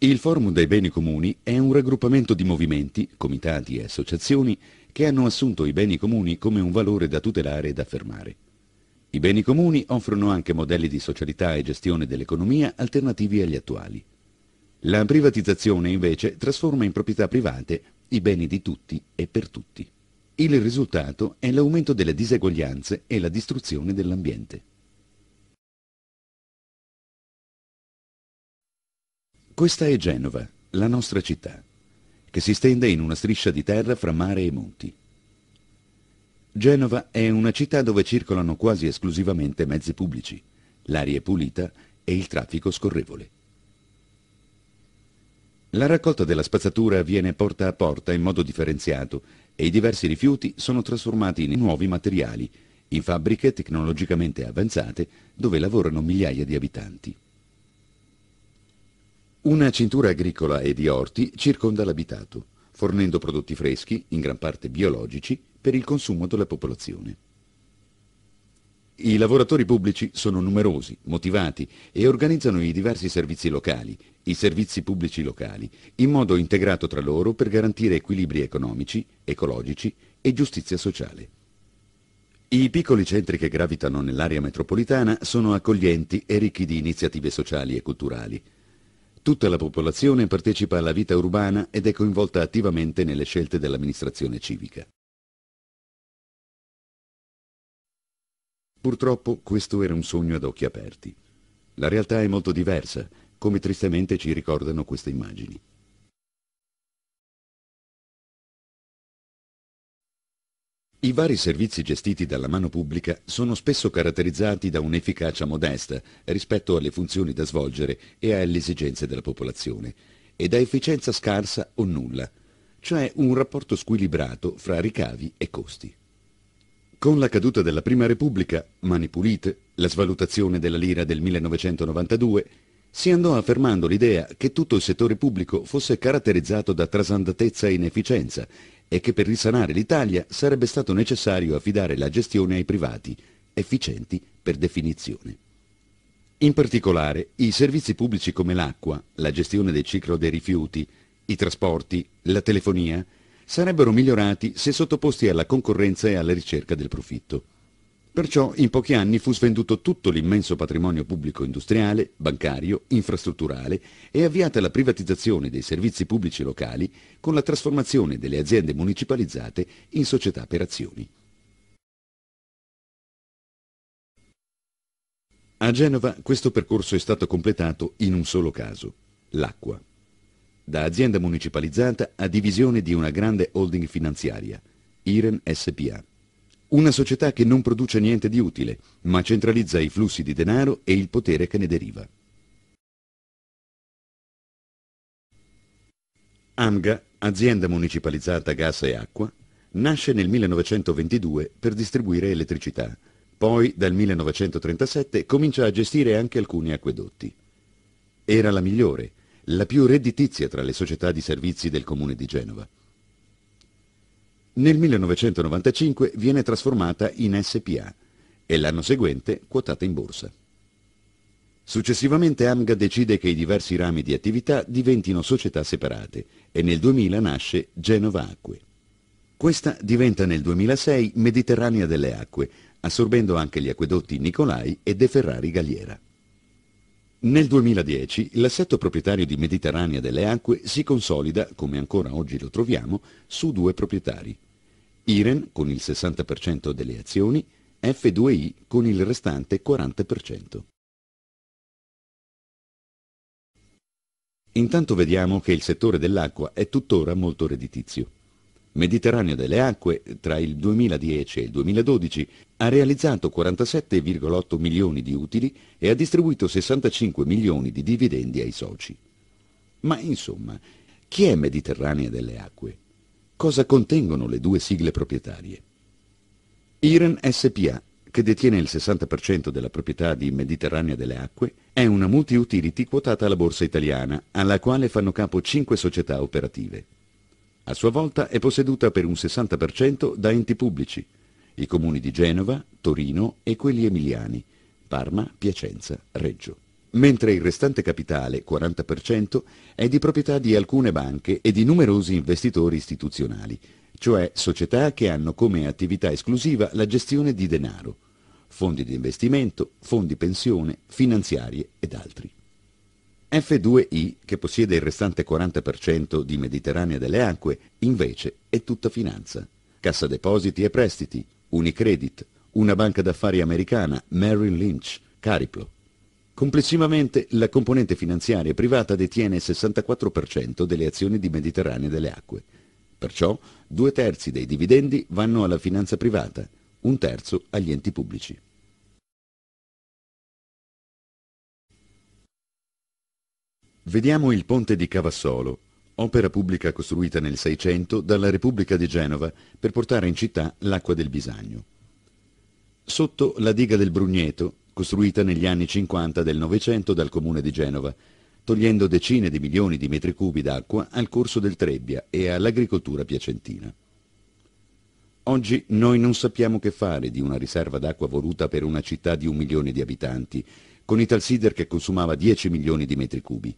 Il Forum dei Beni Comuni è un raggruppamento di movimenti, comitati e associazioni che hanno assunto i beni comuni come un valore da tutelare e da affermare. I beni comuni offrono anche modelli di socialità e gestione dell'economia alternativi agli attuali. La privatizzazione invece trasforma in proprietà private i beni di tutti e per tutti. Il risultato è l'aumento delle diseguaglianze e la distruzione dell'ambiente. Questa è Genova, la nostra città, che si stende in una striscia di terra fra mare e monti. Genova è una città dove circolano quasi esclusivamente mezzi pubblici, l'aria è pulita e il traffico scorrevole. La raccolta della spazzatura avviene porta a porta in modo differenziato e i diversi rifiuti sono trasformati in nuovi materiali, in fabbriche tecnologicamente avanzate dove lavorano migliaia di abitanti. Una cintura agricola e di orti circonda l'abitato, fornendo prodotti freschi, in gran parte biologici, per il consumo della popolazione. I lavoratori pubblici sono numerosi, motivati e organizzano i diversi servizi locali, i servizi pubblici locali, in modo integrato tra loro per garantire equilibri economici, ecologici e giustizia sociale. I piccoli centri che gravitano nell'area metropolitana sono accoglienti e ricchi di iniziative sociali e culturali, Tutta la popolazione partecipa alla vita urbana ed è coinvolta attivamente nelle scelte dell'amministrazione civica. Purtroppo questo era un sogno ad occhi aperti. La realtà è molto diversa, come tristemente ci ricordano queste immagini. I vari servizi gestiti dalla mano pubblica sono spesso caratterizzati da un'efficacia modesta rispetto alle funzioni da svolgere e alle esigenze della popolazione e da efficienza scarsa o nulla, cioè un rapporto squilibrato fra ricavi e costi. Con la caduta della Prima Repubblica, mani pulite, la svalutazione della lira del 1992, si andò affermando l'idea che tutto il settore pubblico fosse caratterizzato da trasandatezza e inefficienza è che per risanare l'Italia sarebbe stato necessario affidare la gestione ai privati, efficienti per definizione. In particolare, i servizi pubblici come l'acqua, la gestione del ciclo dei rifiuti, i trasporti, la telefonia, sarebbero migliorati se sottoposti alla concorrenza e alla ricerca del profitto. Perciò in pochi anni fu svenduto tutto l'immenso patrimonio pubblico industriale, bancario, infrastrutturale e avviata la privatizzazione dei servizi pubblici locali con la trasformazione delle aziende municipalizzate in società per azioni. A Genova questo percorso è stato completato in un solo caso, l'acqua. Da azienda municipalizzata a divisione di una grande holding finanziaria, IREN SPA una società che non produce niente di utile, ma centralizza i flussi di denaro e il potere che ne deriva. AMGA, azienda municipalizzata gas e acqua, nasce nel 1922 per distribuire elettricità. Poi, dal 1937, comincia a gestire anche alcuni acquedotti. Era la migliore, la più redditizia tra le società di servizi del comune di Genova. Nel 1995 viene trasformata in SPA e l'anno seguente quotata in borsa. Successivamente AMGA decide che i diversi rami di attività diventino società separate e nel 2000 nasce Genova Acque. Questa diventa nel 2006 Mediterranea delle Acque, assorbendo anche gli acquedotti Nicolai e De Ferrari Galliera. Nel 2010 l'assetto proprietario di Mediterranea delle Acque si consolida, come ancora oggi lo troviamo, su due proprietari, Iren con il 60% delle azioni, F2i con il restante 40%. Intanto vediamo che il settore dell'acqua è tuttora molto redditizio. Mediterraneo delle Acque, tra il 2010 e il 2012, ha realizzato 47,8 milioni di utili e ha distribuito 65 milioni di dividendi ai soci. Ma insomma, chi è Mediterranea delle Acque? cosa contengono le due sigle proprietarie. Iren SPA, che detiene il 60% della proprietà di Mediterranea delle Acque, è una multi-utility quotata alla borsa italiana, alla quale fanno capo cinque società operative. A sua volta è posseduta per un 60% da enti pubblici, i comuni di Genova, Torino e quelli emiliani, Parma, Piacenza, Reggio mentre il restante capitale, 40%, è di proprietà di alcune banche e di numerosi investitori istituzionali, cioè società che hanno come attività esclusiva la gestione di denaro, fondi di investimento, fondi pensione, finanziarie ed altri. F2I, che possiede il restante 40% di Mediterranea delle Acque, invece è tutta finanza. Cassa depositi e prestiti, Unicredit, una banca d'affari americana, Merrill Lynch, Cariplo. Complessivamente la componente finanziaria privata detiene il 64% delle azioni di Mediterranea delle Acque. Perciò due terzi dei dividendi vanno alla finanza privata, un terzo agli enti pubblici. Vediamo il ponte di Cavassolo, opera pubblica costruita nel 600 dalla Repubblica di Genova per portare in città l'acqua del Bisagno. Sotto la diga del Brugneto costruita negli anni 50 del Novecento dal comune di Genova, togliendo decine di milioni di metri cubi d'acqua al corso del Trebbia e all'agricoltura piacentina. Oggi noi non sappiamo che fare di una riserva d'acqua voluta per una città di un milione di abitanti, con i talsider che consumava 10 milioni di metri cubi.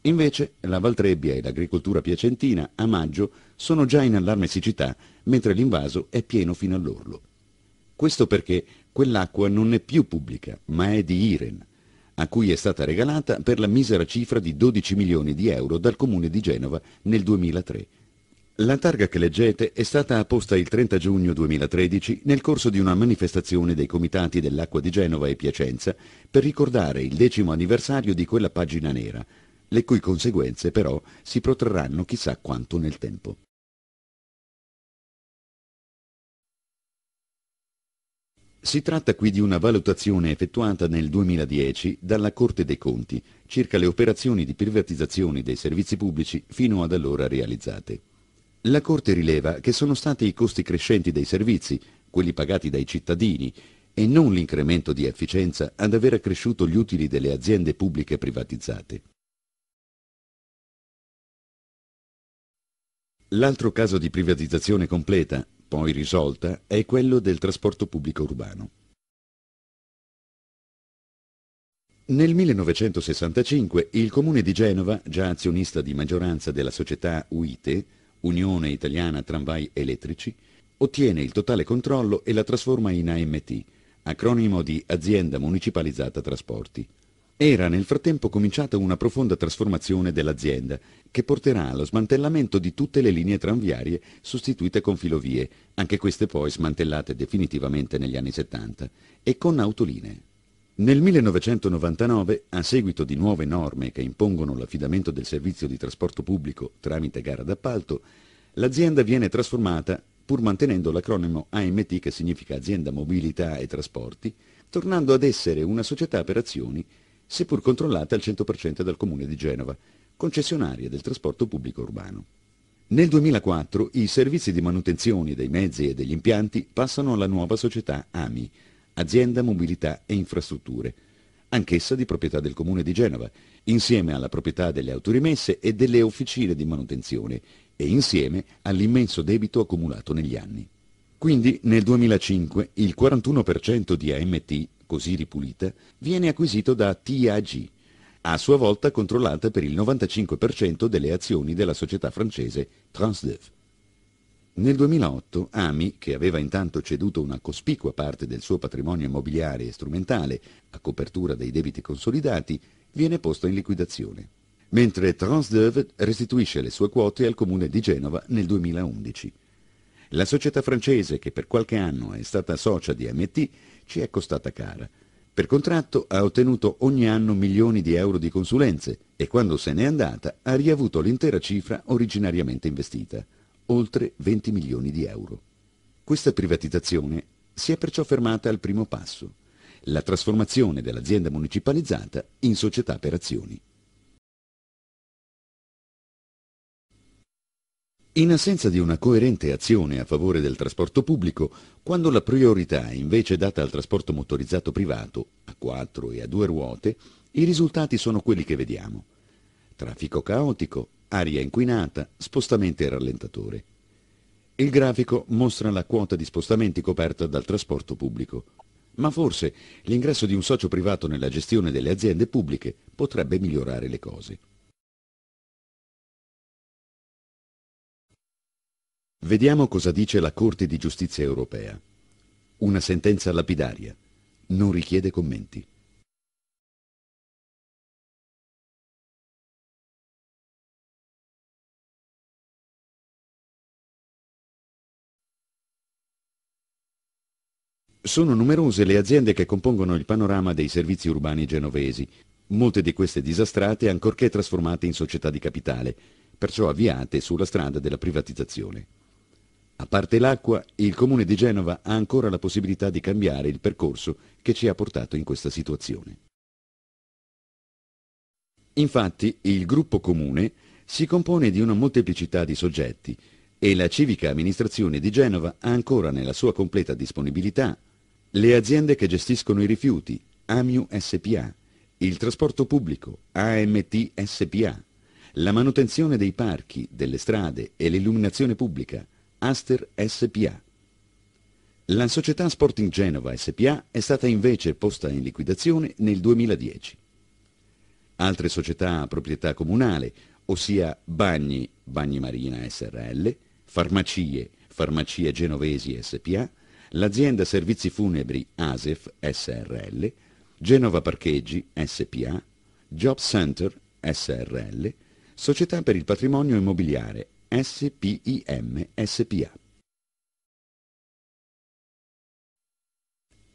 Invece la Valtrebbia e l'agricoltura piacentina a maggio sono già in allarme siccità, mentre l'invaso è pieno fino all'orlo. Questo perché quell'acqua non è più pubblica, ma è di Iren, a cui è stata regalata per la misera cifra di 12 milioni di euro dal comune di Genova nel 2003. La targa che leggete è stata apposta il 30 giugno 2013 nel corso di una manifestazione dei comitati dell'acqua di Genova e Piacenza per ricordare il decimo anniversario di quella pagina nera, le cui conseguenze però si protrarranno chissà quanto nel tempo. Si tratta qui di una valutazione effettuata nel 2010 dalla Corte dei Conti circa le operazioni di privatizzazione dei servizi pubblici fino ad allora realizzate. La Corte rileva che sono stati i costi crescenti dei servizi, quelli pagati dai cittadini, e non l'incremento di efficienza ad aver accresciuto gli utili delle aziende pubbliche privatizzate. L'altro caso di privatizzazione completa, poi risolta, è quello del trasporto pubblico urbano. Nel 1965 il comune di Genova, già azionista di maggioranza della società UITE, Unione Italiana Tramvai Elettrici, ottiene il totale controllo e la trasforma in AMT, acronimo di Azienda Municipalizzata Trasporti. Era nel frattempo cominciata una profonda trasformazione dell'azienda, che porterà allo smantellamento di tutte le linee tranviarie sostituite con filovie, anche queste poi smantellate definitivamente negli anni 70, e con autolinee. Nel 1999, a seguito di nuove norme che impongono l'affidamento del servizio di trasporto pubblico tramite gara d'appalto, l'azienda viene trasformata, pur mantenendo l'acronimo AMT che significa Azienda Mobilità e Trasporti, tornando ad essere una società per azioni seppur controllate al 100% dal Comune di Genova, concessionaria del trasporto pubblico urbano. Nel 2004 i servizi di manutenzione dei mezzi e degli impianti passano alla nuova società AMI, Azienda Mobilità e Infrastrutture, anch'essa di proprietà del Comune di Genova, insieme alla proprietà delle autorimesse e delle officine di manutenzione e insieme all'immenso debito accumulato negli anni. Quindi nel 2005 il 41% di AMT così ripulita, viene acquisito da TAG, a sua volta controllata per il 95% delle azioni della società francese Transdev. Nel 2008 Ami, che aveva intanto ceduto una cospicua parte del suo patrimonio immobiliare e strumentale a copertura dei debiti consolidati, viene posto in liquidazione, mentre Transdev restituisce le sue quote al comune di Genova nel 2011. La società francese, che per qualche anno è stata socia di AMT, ci è costata cara. Per contratto ha ottenuto ogni anno milioni di euro di consulenze e quando se n'è andata ha riavuto l'intera cifra originariamente investita, oltre 20 milioni di euro. Questa privatizzazione si è perciò fermata al primo passo, la trasformazione dell'azienda municipalizzata in società per azioni. In assenza di una coerente azione a favore del trasporto pubblico, quando la priorità è invece data al trasporto motorizzato privato, a quattro e a due ruote, i risultati sono quelli che vediamo. Traffico caotico, aria inquinata, spostamenti e rallentatore. Il grafico mostra la quota di spostamenti coperta dal trasporto pubblico. Ma forse l'ingresso di un socio privato nella gestione delle aziende pubbliche potrebbe migliorare le cose. Vediamo cosa dice la Corte di Giustizia europea. Una sentenza lapidaria. Non richiede commenti. Sono numerose le aziende che compongono il panorama dei servizi urbani genovesi, molte di queste disastrate ancorché trasformate in società di capitale, perciò avviate sulla strada della privatizzazione. A parte l'acqua, il comune di Genova ha ancora la possibilità di cambiare il percorso che ci ha portato in questa situazione. Infatti, il gruppo comune si compone di una molteplicità di soggetti e la civica amministrazione di Genova ha ancora nella sua completa disponibilità le aziende che gestiscono i rifiuti, AMIU SPA, il trasporto pubblico, AMT SPA, la manutenzione dei parchi, delle strade e l'illuminazione pubblica, Aster SPA. La società Sporting Genova SPA è stata invece posta in liquidazione nel 2010. Altre società a proprietà comunale, ossia Bagni, Bagni Marina SRL, Farmacie, Farmacie Genovesi SPA, l'azienda Servizi Funebri ASEF SRL, Genova Parcheggi SPA, Job Center SRL, Società per il Patrimonio Immobiliare SPIM SPA.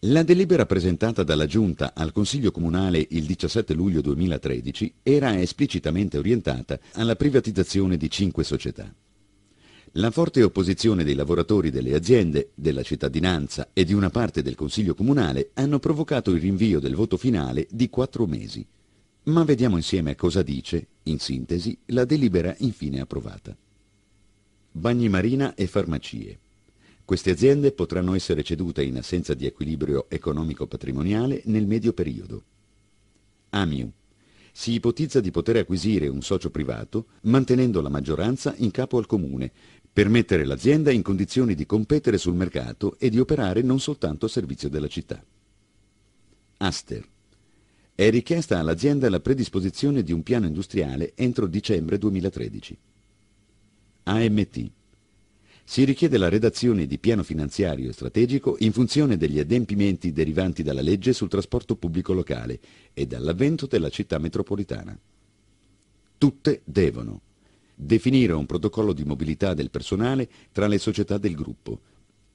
La delibera presentata dalla Giunta al Consiglio Comunale il 17 luglio 2013 era esplicitamente orientata alla privatizzazione di cinque società. La forte opposizione dei lavoratori delle aziende, della cittadinanza e di una parte del Consiglio Comunale hanno provocato il rinvio del voto finale di quattro mesi. Ma vediamo insieme cosa dice, in sintesi, la delibera infine approvata. Bagni Marina e farmacie. Queste aziende potranno essere cedute in assenza di equilibrio economico-patrimoniale nel medio periodo. AMIU. Si ipotizza di poter acquisire un socio privato mantenendo la maggioranza in capo al comune per mettere l'azienda in condizioni di competere sul mercato e di operare non soltanto a servizio della città. Aster. È richiesta all'azienda la predisposizione di un piano industriale entro dicembre 2013. AMT. Si richiede la redazione di piano finanziario e strategico in funzione degli adempimenti derivanti dalla legge sul trasporto pubblico locale e dall'avvento della città metropolitana. Tutte devono definire un protocollo di mobilità del personale tra le società del gruppo,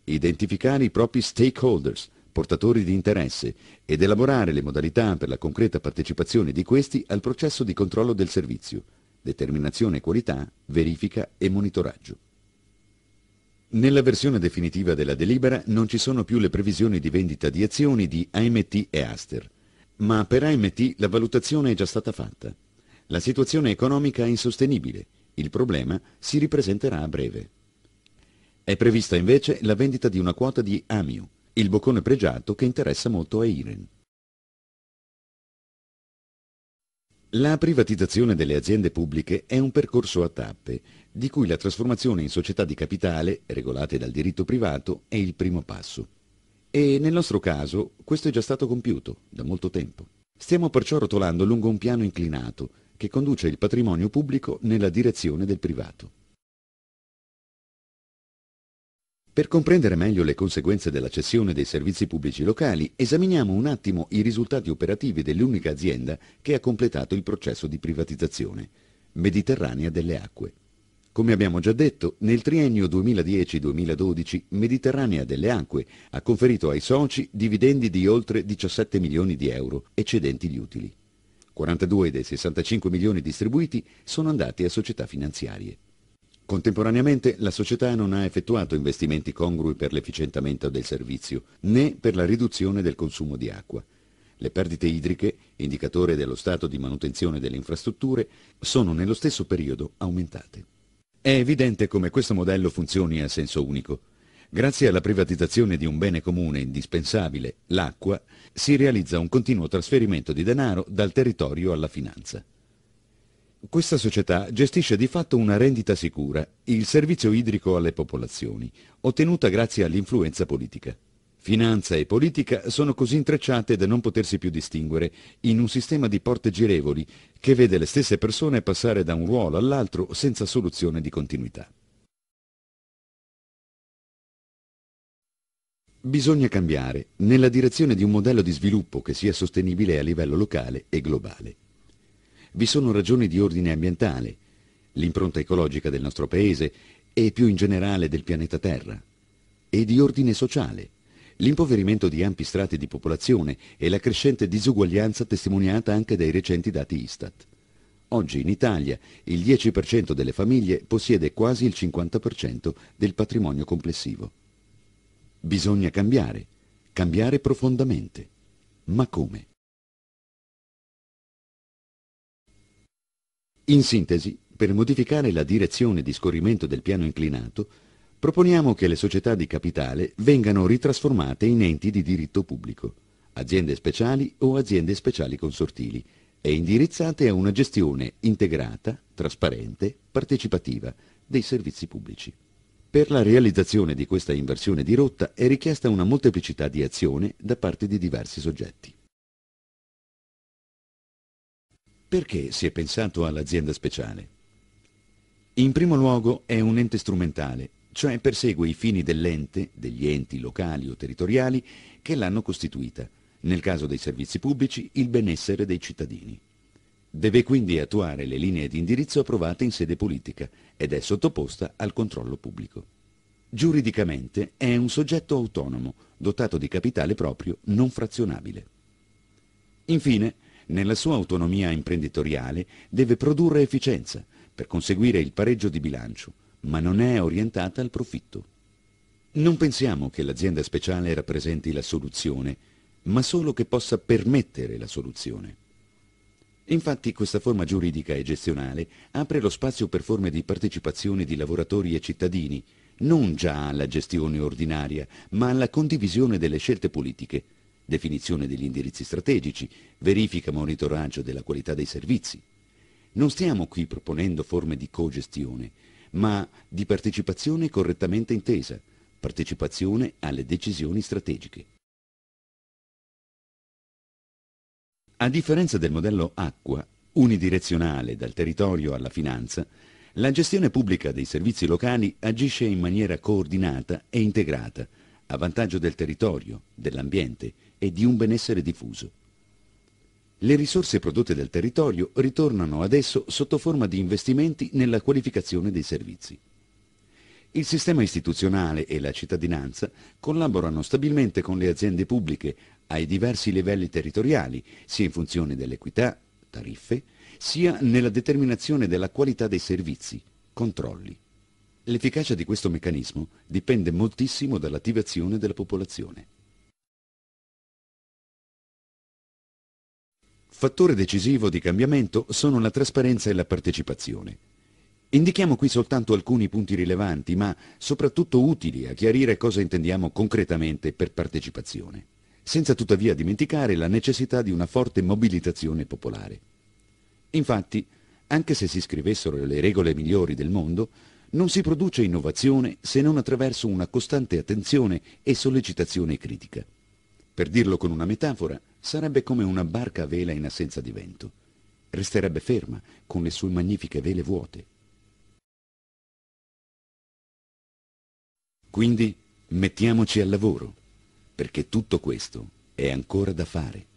identificare i propri stakeholders, portatori di interesse, ed elaborare le modalità per la concreta partecipazione di questi al processo di controllo del servizio, determinazione e qualità, verifica e monitoraggio. Nella versione definitiva della delibera non ci sono più le previsioni di vendita di azioni di AMT e Aster, ma per AMT la valutazione è già stata fatta. La situazione economica è insostenibile, il problema si ripresenterà a breve. È prevista invece la vendita di una quota di Amiu, il boccone pregiato che interessa molto a Iren. La privatizzazione delle aziende pubbliche è un percorso a tappe, di cui la trasformazione in società di capitale, regolate dal diritto privato, è il primo passo. E nel nostro caso questo è già stato compiuto da molto tempo. Stiamo perciò rotolando lungo un piano inclinato che conduce il patrimonio pubblico nella direzione del privato. Per comprendere meglio le conseguenze della cessione dei servizi pubblici locali, esaminiamo un attimo i risultati operativi dell'unica azienda che ha completato il processo di privatizzazione, Mediterranea delle Acque. Come abbiamo già detto, nel triennio 2010-2012 Mediterranea delle Acque ha conferito ai soci dividendi di oltre 17 milioni di euro, eccedenti gli utili. 42 dei 65 milioni distribuiti sono andati a società finanziarie. Contemporaneamente la società non ha effettuato investimenti congrui per l'efficientamento del servizio, né per la riduzione del consumo di acqua. Le perdite idriche, indicatore dello stato di manutenzione delle infrastrutture, sono nello stesso periodo aumentate. È evidente come questo modello funzioni a senso unico. Grazie alla privatizzazione di un bene comune indispensabile, l'acqua, si realizza un continuo trasferimento di denaro dal territorio alla finanza. Questa società gestisce di fatto una rendita sicura, il servizio idrico alle popolazioni, ottenuta grazie all'influenza politica. Finanza e politica sono così intrecciate da non potersi più distinguere in un sistema di porte girevoli che vede le stesse persone passare da un ruolo all'altro senza soluzione di continuità. Bisogna cambiare nella direzione di un modello di sviluppo che sia sostenibile a livello locale e globale vi sono ragioni di ordine ambientale, l'impronta ecologica del nostro paese e più in generale del pianeta Terra, e di ordine sociale, l'impoverimento di ampi strati di popolazione e la crescente disuguaglianza testimoniata anche dai recenti dati Istat. Oggi in Italia il 10% delle famiglie possiede quasi il 50% del patrimonio complessivo. Bisogna cambiare, cambiare profondamente. Ma come? In sintesi, per modificare la direzione di scorrimento del piano inclinato, proponiamo che le società di capitale vengano ritrasformate in enti di diritto pubblico, aziende speciali o aziende speciali consortili, e indirizzate a una gestione integrata, trasparente, partecipativa dei servizi pubblici. Per la realizzazione di questa inversione di rotta è richiesta una molteplicità di azione da parte di diversi soggetti. Perché si è pensato all'azienda speciale? In primo luogo è un ente strumentale, cioè persegue i fini dell'ente, degli enti locali o territoriali che l'hanno costituita, nel caso dei servizi pubblici il benessere dei cittadini. Deve quindi attuare le linee di indirizzo approvate in sede politica ed è sottoposta al controllo pubblico. Giuridicamente è un soggetto autonomo, dotato di capitale proprio non frazionabile. Infine, nella sua autonomia imprenditoriale deve produrre efficienza per conseguire il pareggio di bilancio, ma non è orientata al profitto. Non pensiamo che l'azienda speciale rappresenti la soluzione, ma solo che possa permettere la soluzione. Infatti questa forma giuridica e gestionale apre lo spazio per forme di partecipazione di lavoratori e cittadini, non già alla gestione ordinaria, ma alla condivisione delle scelte politiche, definizione degli indirizzi strategici, verifica e monitoraggio della qualità dei servizi. Non stiamo qui proponendo forme di cogestione, ma di partecipazione correttamente intesa, partecipazione alle decisioni strategiche. A differenza del modello acqua, unidirezionale dal territorio alla finanza, la gestione pubblica dei servizi locali agisce in maniera coordinata e integrata, a vantaggio del territorio, dell'ambiente, e di un benessere diffuso. Le risorse prodotte dal territorio ritornano adesso sotto forma di investimenti nella qualificazione dei servizi. Il sistema istituzionale e la cittadinanza collaborano stabilmente con le aziende pubbliche ai diversi livelli territoriali, sia in funzione dell'equità, tariffe, sia nella determinazione della qualità dei servizi, controlli. L'efficacia di questo meccanismo dipende moltissimo dall'attivazione della popolazione. Fattore decisivo di cambiamento sono la trasparenza e la partecipazione. Indichiamo qui soltanto alcuni punti rilevanti, ma soprattutto utili a chiarire cosa intendiamo concretamente per partecipazione, senza tuttavia dimenticare la necessità di una forte mobilitazione popolare. Infatti, anche se si scrivessero le regole migliori del mondo, non si produce innovazione se non attraverso una costante attenzione e sollecitazione critica. Per dirlo con una metafora, sarebbe come una barca a vela in assenza di vento. Resterebbe ferma, con le sue magnifiche vele vuote. Quindi mettiamoci al lavoro, perché tutto questo è ancora da fare.